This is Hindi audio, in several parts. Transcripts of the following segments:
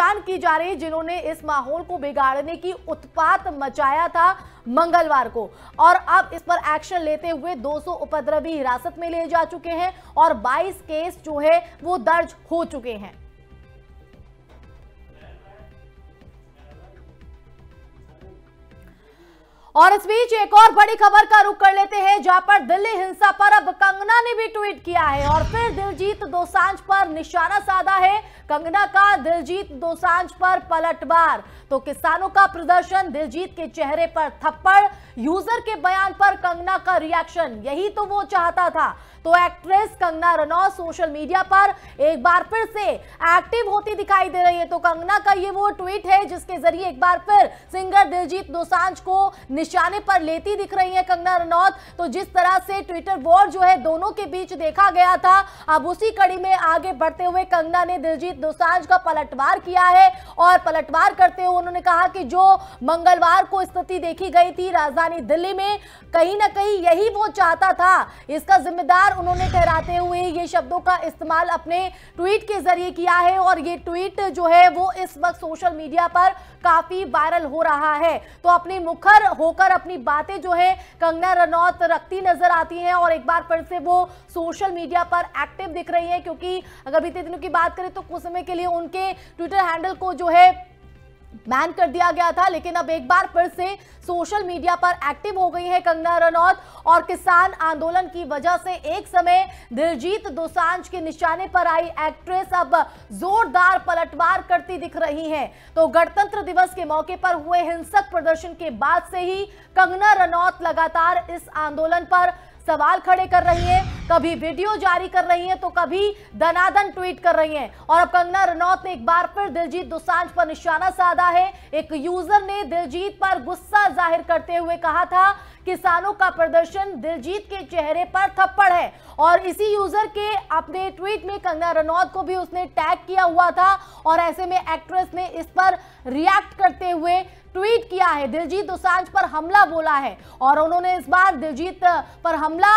पहचान की जा रही जिन्होंने इस माहौल को बिगाड़ने की उत्पात मचाया था मंगलवार को और अब इस पर एक्शन लेते हुए 200 उपद्रवी हिरासत में ले जा चुके हैं और 22 केस जो है वो दर्ज हो चुके हैं और इस बीच एक और बड़ी खबर का रुख कर लेते हैं जहां पर दिल्ली हिंसा पर अब कंगना ने भी ट्वीट किया है और फिर दिलजीत दोसांझ पर निशाना साधा है कंगना का दिलजीत दोसांझ पर पलटवार तो किसानों का प्रदर्शन दिलजीत के चेहरे पर थप्पड़ यूजर के बयान पर कंगना का रिएक्शन यही तो वो चाहता था तो actress Kangana Ranaut social media पर एक बार फिर से एक्टिव होती दिखाई दे रही है तो कंगना का ये वो ट्वीट है जिसके जरिए एक बार फिर सिंगर दिलजीत दोसांज को निशाने पर लेती दिख रही है कंगना रनौत तो जिस तरह से ट्विटर वॉर जो है दोनों के बीच देखा गया था अब उसी कड़ी में आगे बढ़ते हुए कंगना ने दिलजीत दोसांज का पलटवार किया है और पलटवार करते हुए उन्होंने कहा कि जो मंगलवार को स्थिति देखी गई थी राजधानी दिल्ली में कहीं ना कहीं यही वो चाहता था इसका जिम्मेदार बार उन्होंने ठहराते हुए ये शब्दों का इस्तेमाल अपने ट्वीट के जरिए किया है और ये ट्वीट जो है वो इस वक्त सोशल मीडिया पर काफी वायरल हो रहा है तो अपने मुखर होकर अपनी बातें जो है कंगना रनौत रखती नजर आती हैं और एक बार फिर से वो सोशल मीडिया पर एक्टिव दिख रही है क्योंकि अगर बीते दिनों की बात करें तो कुछ समय के लिए उनके ट्विटर हैंडल को जो है बैन कर दिया गया था लेकिन अब एक बार फिर से सोशल मीडिया पर एक्टिव हो गई है कंगना रनौत और किसान आंदोलन की वजह से एक समय दिलजीत दोसांझ के निशाने पर आई एक्ट्रेस अब जोरदार पलटवार करती दिख रही हैं तो गणतंत्र दिवस के मौके पर हुए हिंसक प्रदर्शन के बाद से ही कंगना रनौत लगातार इस आंदोलन पर सवाल खड़े कर रही है कभी वीडियो जारी कर रही हैं तो कभी दनादन ट्वीट कर रही हैं और अब कंगना रनौत ने एक बार फिर दिलजीत दोसांझ पर निशाना साधा है एक यूजर ने दिलजीत पर गुस्सा जाहिर करते हुए कहा था किसानों का प्रदर्शन दिलजीत के चेहरे पर थप्पड़ है और इसी यूजर के अपने ट्वीट में कंगना रनौत को भी उसने टैग किया हुआ था और ऐसे में एक्ट्रेस ने इस पर रिएक्ट करते हुए ट्वीट किया है दिलजीत दुसांज पर हमला बोला है और उन्होंने इस बार दिलजीत पर हमला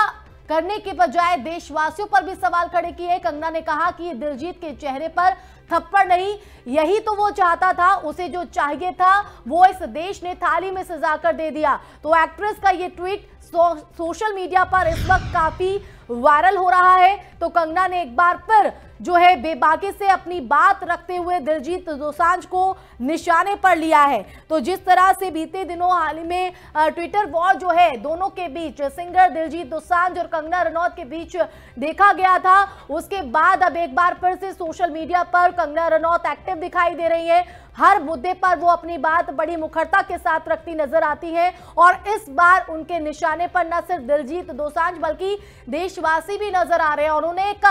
करने के बजाय देशवासियों पर भी सवाल खड़े किए कंगना ने कहा कि दिलजीत के चेहरे पर थप्पड़ नहीं यही तो वो चाहता था उसे जो चाहिए था वो इस देश ने थाली में सजा कर दे दिया तो एक्ट्रेस का ये ट्वीट सो, सोशल मीडिया पर इस वक्त काफी वायरल हो रहा है तो कंगना ने एक बार फिर जो है बेबाकी से अपनी बात रखते हुए दिलजीत दोसांझ को निशाने पर लिया है तो जिस तरह से बीते दिनों हाल ही में ट्विटर वॉर जो है दोनों के बीच सिंगर दिलजीत दोसांझ और कंगना रनौत के बीच देखा गया था उसके बाद अब एक बार फिर से सोशल मीडिया पर कंगना रनौत एक्टिव दिखाई दे रही है हर मुद्दे पर वो अपनी बात बड़ी मुखरता के साथ रखती नजर आती है और इस बार उनके निशाने पर न सिर्फ दिलजीत दोसांझ बल्कि देशवासी भी नजर आ रहे हैं और उन्हें एक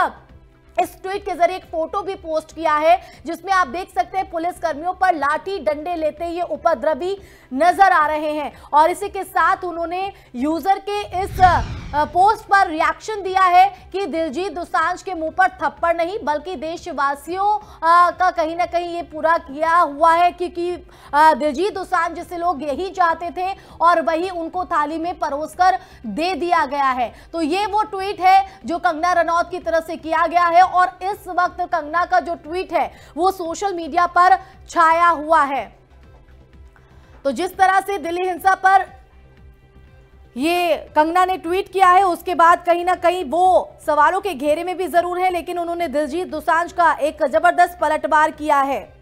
इस ट्वीट के जरिए एक फोटो भी पोस्ट किया है जिसमें आप देख सकते हैं पुलिस कर्मियों पर लाठी डंडे लेते ये उपद्रवी नजर आ रहे हैं और इसी के साथ उन्होंने यूजर के इस पोस्ट पर रिएक्शन दिया है कि दिलजीत दोसांझ के मुंह पर थप्पड़ नहीं बल्कि देशवासियों का कहीं ना कहीं ये पूरा किया हुआ है क्योंकि दिलजीत दोसांझ जैसे लोग यही चाहते थे और वही उनको थाली में परोस कर दे दिया गया है तो ये वो ट्वीट है जो कंगना रनौत की तरफ से किया गया है और इस वक्त कंगना का जो ट्वीट है वो सोशल मीडिया पर छाया हुआ है तो जिस तरह से दिल्ली हिंसा पर ये कंगना ने ट्वीट किया है उसके बाद कहीं ना कहीं वो सवालों के घेरे में भी जरूर है लेकिन उन्होंने दिलजीत दुसांज का एक जबरदस्त पलटवार किया है